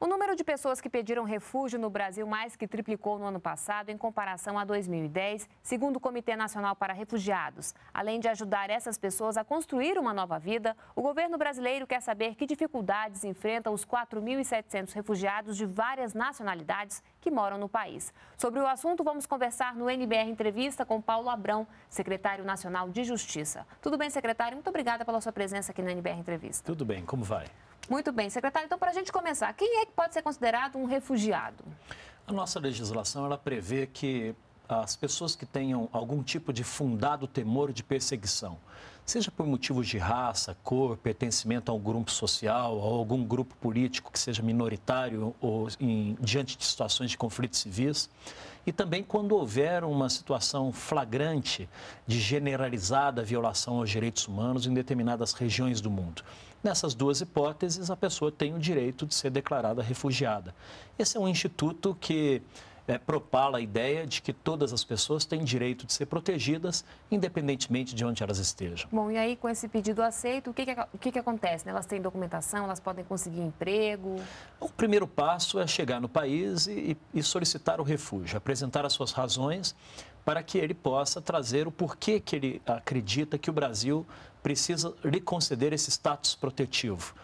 O número de pessoas que pediram refúgio no Brasil mais que triplicou no ano passado em comparação a 2010, segundo o Comitê Nacional para Refugiados. Além de ajudar essas pessoas a construir uma nova vida, o governo brasileiro quer saber que dificuldades enfrentam os 4.700 refugiados de várias nacionalidades que moram no país. Sobre o assunto, vamos conversar no NBR Entrevista com Paulo Abrão, secretário nacional de Justiça. Tudo bem, secretário? Muito obrigada pela sua presença aqui no NBR Entrevista. Tudo bem, como vai? Muito bem, secretário. Então, para a gente começar, quem é que pode ser considerado um refugiado? A nossa legislação ela prevê que as pessoas que tenham algum tipo de fundado temor de perseguição seja por motivos de raça, cor, pertencimento a um grupo social, a algum grupo político que seja minoritário ou em, diante de situações de conflitos civis, e também quando houver uma situação flagrante de generalizada violação aos direitos humanos em determinadas regiões do mundo. Nessas duas hipóteses, a pessoa tem o direito de ser declarada refugiada. Esse é um instituto que é, propala a ideia de que todas as pessoas têm direito de ser protegidas, independentemente de onde elas estejam. Bom, e aí com esse pedido aceito, o que, que, o que, que acontece? Né? Elas têm documentação, elas podem conseguir emprego? O primeiro passo é chegar no país e, e solicitar o refúgio, apresentar as suas razões para que ele possa trazer o porquê que ele acredita que o Brasil precisa lhe conceder esse status protetivo.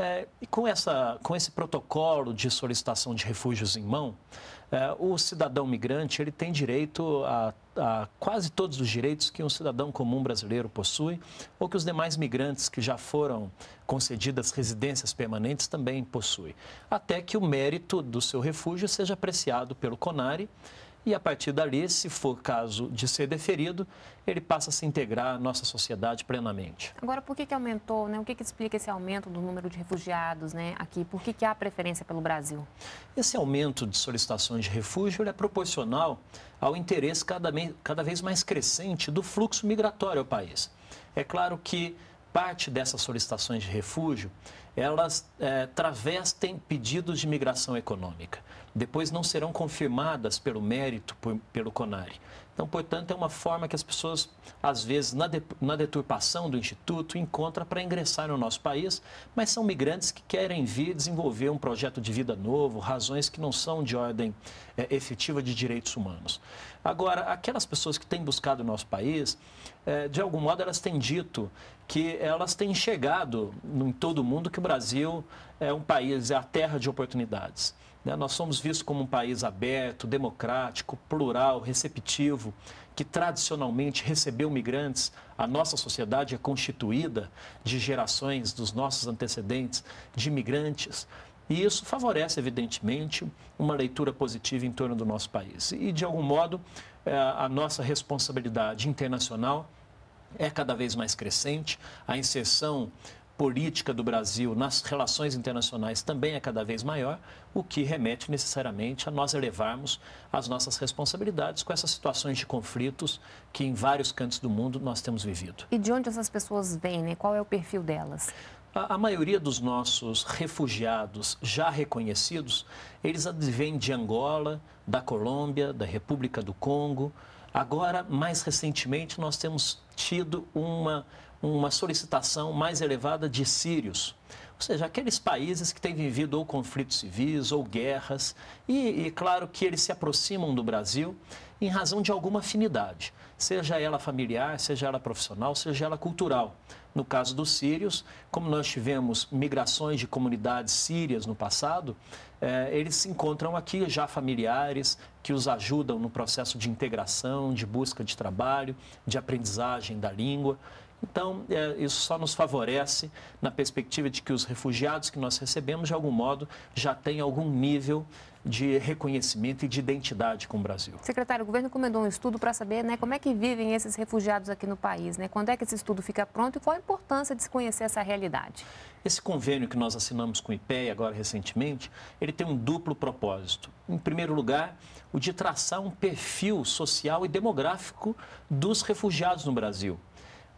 É, e com, essa, com esse protocolo de solicitação de refúgios em mão, é, o cidadão migrante ele tem direito a, a, quase todos os direitos que um cidadão comum brasileiro possui, ou que os demais migrantes que já foram concedidas residências permanentes também possuem, até que o mérito do seu refúgio seja apreciado pelo CONARE e a partir dali, se for caso de ser deferido, ele passa a se integrar à nossa sociedade plenamente. Agora, por que, que aumentou, né? o que, que explica esse aumento do número de refugiados né, aqui? Por que, que há preferência pelo Brasil? Esse aumento de solicitações de refúgio é proporcional ao interesse cada, cada vez mais crescente do fluxo migratório ao país. É claro que parte dessas solicitações de refúgio elas é, travestem pedidos de migração econômica. Depois não serão confirmadas pelo mérito, por, pelo CONARE. Então, portanto, é uma forma que as pessoas, às vezes, na, de, na deturpação do Instituto, encontram para ingressar no nosso país, mas são migrantes que querem vir desenvolver um projeto de vida novo, razões que não são de ordem é, efetiva de direitos humanos. Agora, aquelas pessoas que têm buscado o nosso país, é, de algum modo, elas têm dito que elas têm enxergado em todo o mundo que o Brasil é um país, é a terra de oportunidades. Né? Nós somos vistos como um país aberto, democrático, plural, receptivo, que tradicionalmente recebeu migrantes. A nossa sociedade é constituída de gerações dos nossos antecedentes, de migrantes. E isso favorece, evidentemente, uma leitura positiva em torno do nosso país. E, de algum modo, é, a nossa responsabilidade internacional é cada vez mais crescente. A inserção política do Brasil nas relações internacionais também é cada vez maior, o que remete necessariamente a nós elevarmos as nossas responsabilidades com essas situações de conflitos que em vários cantos do mundo nós temos vivido. E de onde essas pessoas vêm? Né? Qual é o perfil delas? A, maioria dos nossos refugiados já reconhecidos, eles advêm de Angola, da Colômbia, da República do Congo. Agora, mais recentemente, nós temos tido uma uma solicitação mais elevada de sírios. Ou seja, aqueles países que têm vivido ou conflitos civis ou guerras, e, e claro que eles se aproximam do Brasil em razão de alguma afinidade, seja ela familiar, seja ela profissional, seja ela cultural. No caso dos sírios, como nós tivemos migrações de comunidades sírias no passado, eh, eles se encontram aqui já familiares que os ajudam no processo de integração, de busca de trabalho, de aprendizagem da língua. Então, é, isso só nos favorece na perspectiva de que os refugiados que nós recebemos, de algum modo, já têm algum nível de reconhecimento e de identidade com o Brasil. Secretário, o governo encomendou um estudo para saber né, como é que vivem esses refugiados aqui no país. Né? Quando é que esse estudo fica pronto e qual a importância de se conhecer essa realidade? Esse convênio que nós assinamos com o IPEA agora recentemente, ele tem um duplo propósito. Em primeiro lugar, o de traçar um perfil social e demográfico dos refugiados no Brasil.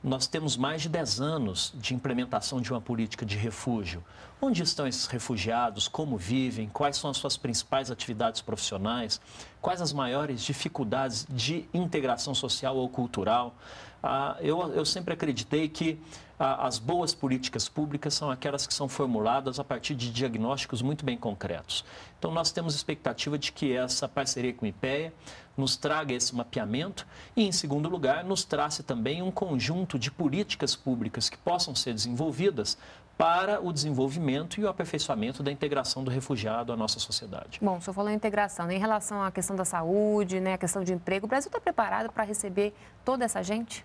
Nós temos mais de 10 anos de implementação de uma política de refúgio. Onde estão esses refugiados? Como vivem? Quais são as suas principais atividades profissionais? quais as maiores dificuldades de integração social ou cultural. Ah, eu, eu, sempre acreditei que ah, as boas políticas públicas são aquelas que são formuladas a partir de diagnósticos muito bem concretos. Então, nós temos expectativa de que essa parceria com o IPEA nos traga esse mapeamento e, em segundo lugar, nos trace também um conjunto de políticas públicas que possam ser desenvolvidas para o desenvolvimento e o aperfeiçoamento da integração do refugiado à nossa sociedade. Bom, o senhor falou em integração, né? em relação à questão da saúde, né? a questão de emprego, o Brasil está preparado para receber toda essa gente?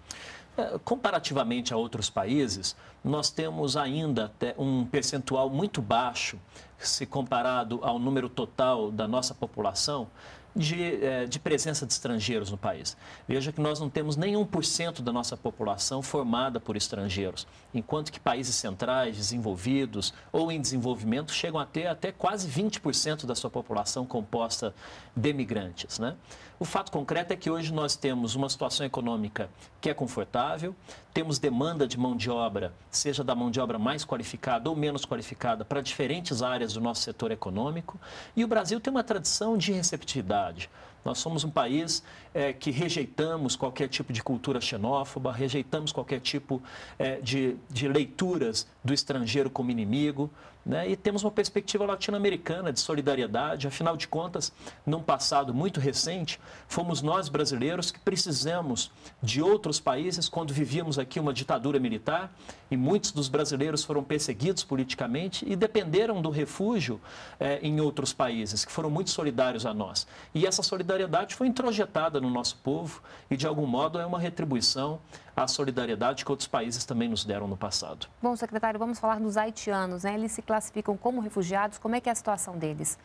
É, comparativamente a outros países, nós temos ainda um percentual muito baixo, se comparado ao número total da nossa população, de, eh, de presença de estrangeiros no país. Veja que nós não temos nenhum por cento da nossa população formada por estrangeiros, enquanto que países centrais, desenvolvidos ou em desenvolvimento chegam a ter até quase 20% da sua população composta de migrantes. Né? O fato concreto é que hoje nós temos uma situação econômica que é confortável, temos demanda de mão de obra, seja da mão de obra mais qualificada ou menos qualificada, para diferentes áreas do nosso setor econômico. E o Brasil tem uma tradição de receptividade. Nós somos um país é, que rejeitamos qualquer tipo de cultura xenófoba, rejeitamos qualquer tipo é, de, de leituras do estrangeiro como inimigo. Né? E temos uma perspectiva latino-americana de solidariedade. Afinal de contas, num passado muito recente, fomos nós brasileiros que precisamos de outros países quando vivíamos aqui uma ditadura militar e muitos dos brasileiros foram perseguidos politicamente e dependeram do refúgio eh, em outros países que foram muito solidários a nós. E essa solidariedade foi introjetada no nosso povo e de algum modo é uma retribuição à solidariedade que outros países também nos deram no passado. Bom, secretário, vamos falar dos haitianos, né? Eles se classificam como refugiados? Como é que é a situação deles?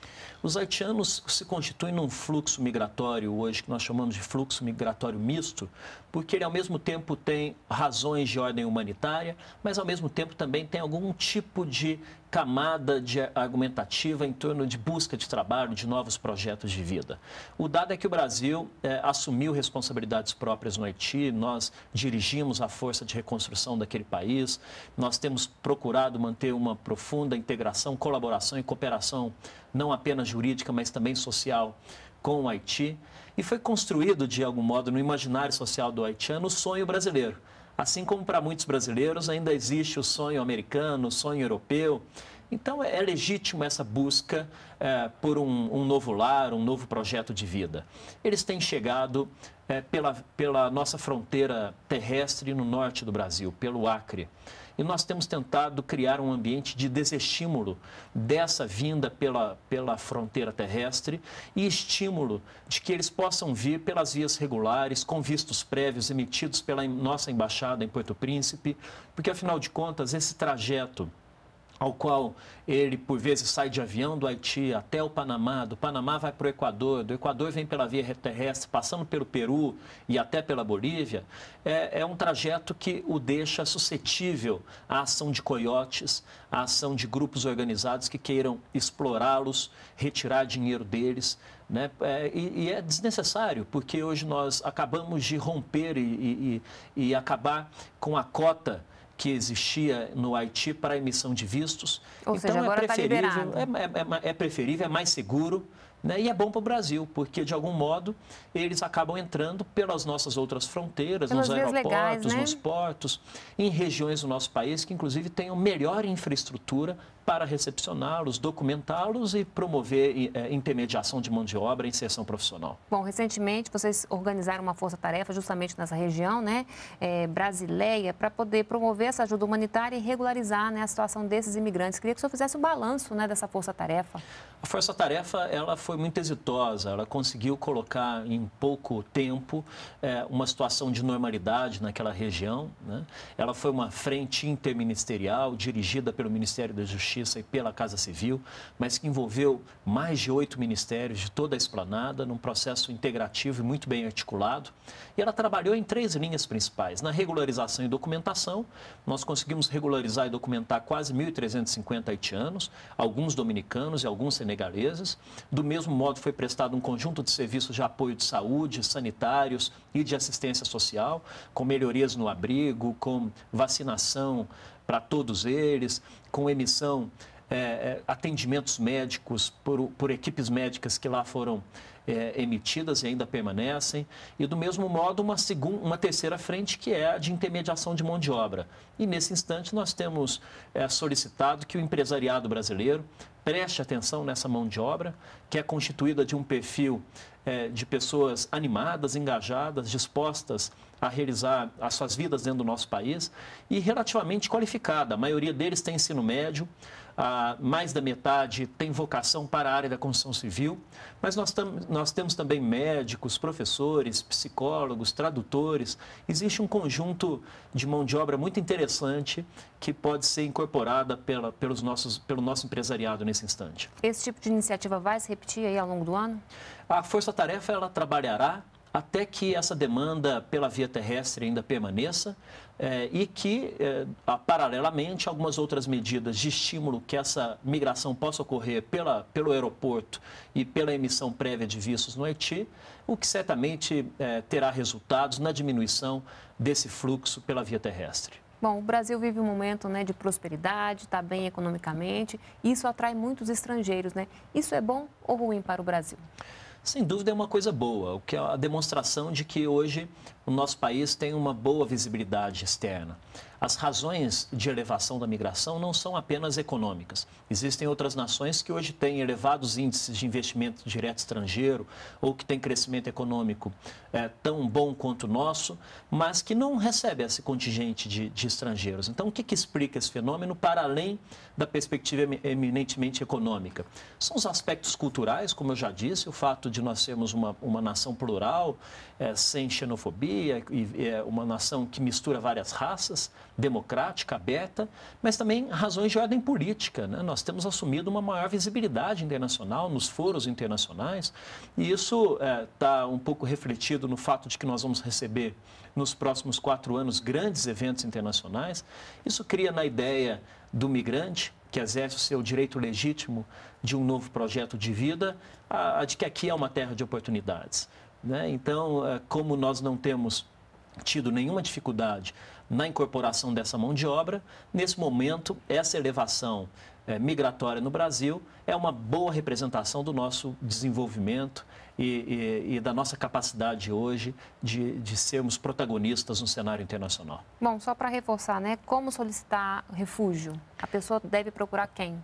Os haitianos se constituem num fluxo migratório hoje, que nós chamamos de fluxo migratório misto, porque ele ao mesmo tempo tem razões de ordem humanitária, mas ao mesmo tempo também tem algum tipo de camada de argumentativa em torno de busca de trabalho, de novos projetos de vida. O dado é que o Brasil é, assumiu responsabilidades próprias no Haiti, nós dirigimos a força de reconstrução daquele país, nós temos procurado manter uma profunda integração, colaboração e cooperação, não apenas jurídica, mas também social, com o Haiti. E foi construído, de algum modo, no imaginário social do haitiano, o sonho brasileiro. Assim como para muitos brasileiros ainda existe o sonho americano, o sonho europeu. Então é, é legítimo essa busca é, por um, um, novo lar, um novo projeto de vida. Eles têm chegado é, pela, pela nossa fronteira terrestre no norte do Brasil, pelo Acre. E nós temos tentado criar um ambiente de desestímulo dessa vinda pela, pela fronteira terrestre e estímulo de que eles possam vir pelas vias regulares, com vistos prévios emitidos pela nossa embaixada em Porto Príncipe, porque afinal de contas, esse trajeto ao qual ele, por vezes, sai de avião do Haiti até o Panamá, do Panamá vai para o Equador, do Equador vem pela via terrestre, passando pelo Peru e até pela Bolívia, é, é um trajeto que o deixa suscetível à ação de coiotes, à ação de grupos organizados que queiram explorá-los, retirar dinheiro deles, né? É, e, e, é desnecessário, porque hoje nós acabamos de romper e, e, e acabar com a cota que existia no Haiti para emissão de vistos. Ou então seja, é tá preferível, tá é, é, é preferível, é mais seguro. Né? E é bom para o Brasil, porque de algum modo eles acabam entrando pelas nossas outras fronteiras, nos aeroportos, legais, né? nos portos, em regiões do nosso país que, inclusive, têm melhor infraestrutura para recepcioná-los, documentá-los e promover é, intermediação de mão de obra e inserção profissional. Bom, recentemente vocês organizaram uma força-tarefa justamente nessa região, né, é, brasileira, para poder promover essa ajuda humanitária e regularizar né, a situação desses imigrantes. Queria que o senhor fizesse o um balanço né, dessa força-tarefa. A força-tarefa ela foi muito exitosa, ela conseguiu colocar em pouco tempo é, uma situação de normalidade naquela região. Né? Ela foi uma frente interministerial dirigida pelo Ministério da Justiça Justiça e pela Casa Civil, mas que envolveu mais de oito ministérios de toda a esplanada, num processo integrativo e muito bem articulado. E ela trabalhou em três linhas principais. Na regularização e documentação, nós conseguimos regularizar e documentar quase 1.350 haitianos, alguns dominicanos e alguns senegaleses. Do mesmo modo, foi prestado um conjunto de serviços de apoio de saúde, sanitários e de assistência social, com melhorias no abrigo, com vacinação para todos eles, com emissão, é, é, atendimentos médicos por, por, equipes médicas que lá foram é, emitidas e ainda permanecem. E, do mesmo modo, uma, segunda, uma terceira frente, que é a de intermediação de mão de obra. E, nesse instante, nós temos é, solicitado que o empresariado brasileiro preste atenção nessa mão de obra, que é constituída de um perfil é, de pessoas animadas, engajadas, dispostas a realizar as suas vidas dentro do nosso país e relativamente qualificada. A maioria deles tem ensino médio, ah, mais da metade tem vocação para a área da construção civil, mas nós, tam, nós temos também médicos, professores, psicólogos, tradutores. Existe um conjunto de mão de obra muito interessante que pode ser incorporada pela, pelos nossos, pelo nosso empresariado nesse instante. Esse tipo de iniciativa vai se repetir aí ao longo do ano? A Força Tarefa ela trabalhará até que essa demanda pela via terrestre ainda permaneça eh, e que, eh, paralelamente, algumas outras medidas de estímulo que essa migração possa ocorrer pela, pelo aeroporto e pela emissão prévia de vistos no Haiti, o que certamente eh, terá resultados na diminuição desse fluxo pela via terrestre. Bom, o Brasil vive um momento né, de prosperidade, está bem economicamente, e isso atrai muitos estrangeiros, né? Isso é bom ou ruim para o Brasil? sem dúvida é uma coisa boa, o que é a demonstração de que hoje o nosso país tem uma boa visibilidade externa. As razões de elevação da migração não são apenas econômicas. Existem outras nações que hoje têm elevados índices de investimento direto estrangeiro ou que têm crescimento econômico é, tão bom quanto o nosso, mas que não recebe esse contingente de, de estrangeiros. Então, o que, que explica esse fenômeno para além da perspectiva eminentemente econômica? São os aspectos culturais, como eu já disse, o fato de nós sermos uma, uma nação plural, é, sem xenofobia, e, é, uma nação que mistura várias raças democrática, aberta, mas também razões de ordem política. Né? Nós temos assumido uma maior visibilidade internacional nos foros internacionais e isso está é, tá um pouco refletido no fato de que nós vamos receber nos próximos quatro anos grandes eventos internacionais. Isso cria na ideia do migrante que exerce o seu direito legítimo de um novo projeto de vida, a, a de que aqui é uma terra de oportunidades. Né? Então, é, como nós não temos tido nenhuma dificuldade na incorporação dessa mão de obra. Nesse momento, essa elevação é, migratória no Brasil é uma boa representação do nosso desenvolvimento e, e, e da nossa capacidade hoje de, de, sermos protagonistas no cenário internacional. Bom, só para reforçar, né? Como solicitar refúgio? A pessoa deve procurar quem?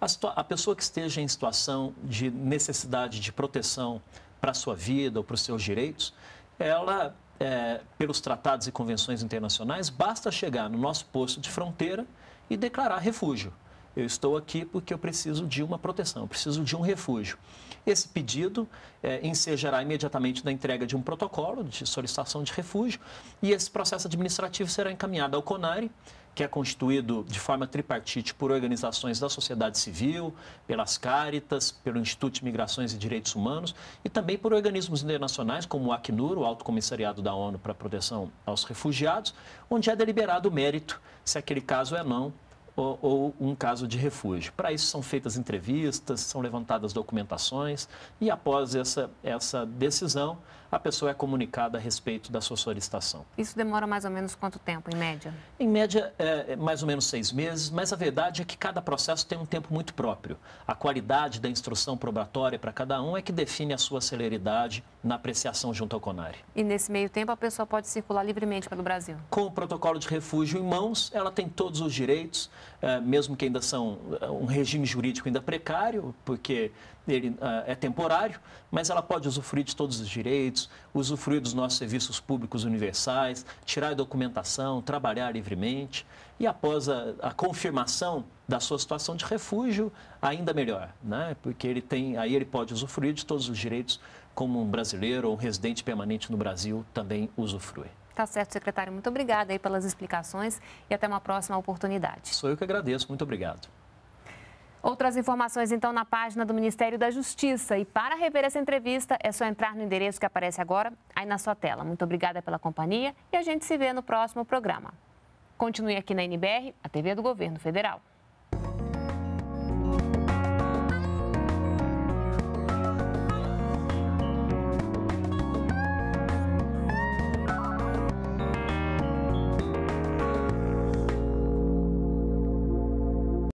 A, a pessoa que esteja em situação de necessidade de proteção para a sua vida ou para os seus direitos, ela é, pelos tratados e convenções internacionais, basta chegar no nosso posto de fronteira e declarar refúgio eu estou aqui porque eu preciso de uma proteção, eu preciso de um refúgio. Esse pedido é, ensejará imediatamente na entrega de um protocolo de solicitação de refúgio e esse processo administrativo será encaminhado ao CONARE, que é constituído de forma tripartite por organizações da sociedade civil, pelas Cáritas, pelo Instituto de Migrações e Direitos Humanos e também por organismos internacionais como o Acnur, o Alto Comissariado da ONU para a Proteção aos Refugiados, onde é deliberado o mérito se aquele caso é não ou, ou um caso de refúgio. Para isso são feitas entrevistas, são levantadas documentações e após essa, essa decisão, a pessoa é comunicada a respeito da sua solicitação. Isso demora mais ou menos quanto tempo, em média? Em média, é, é, mais ou menos seis meses, mas a verdade é que cada processo tem um tempo muito próprio. A qualidade da instrução probatória para cada um é que define a sua celeridade na apreciação junto ao CONARE. E nesse meio tempo, a pessoa pode circular livremente pelo Brasil? Com o protocolo de refúgio em mãos, ela tem todos os direitos, é, mesmo que ainda são é, um regime jurídico ainda precário, porque ele uh, é temporário, mas ela pode usufruir de todos os direitos, usufruir dos nossos serviços públicos universais, tirar a documentação, trabalhar livremente e após a, a confirmação da sua situação de refúgio, ainda melhor, né? porque ele tem, aí ele pode usufruir de todos os direitos como um brasileiro ou um residente permanente no Brasil também usufrui. Tá certo, secretário. Muito obrigada aí pelas explicações e até uma próxima oportunidade. Sou eu que agradeço. Muito obrigado. Outras informações, então, na página do Ministério da Justiça. E para rever essa entrevista, é só entrar no endereço que aparece agora, aí na sua tela. Muito obrigada pela companhia e a gente se vê no próximo programa. Continue aqui na NBR, a TV do Governo Federal.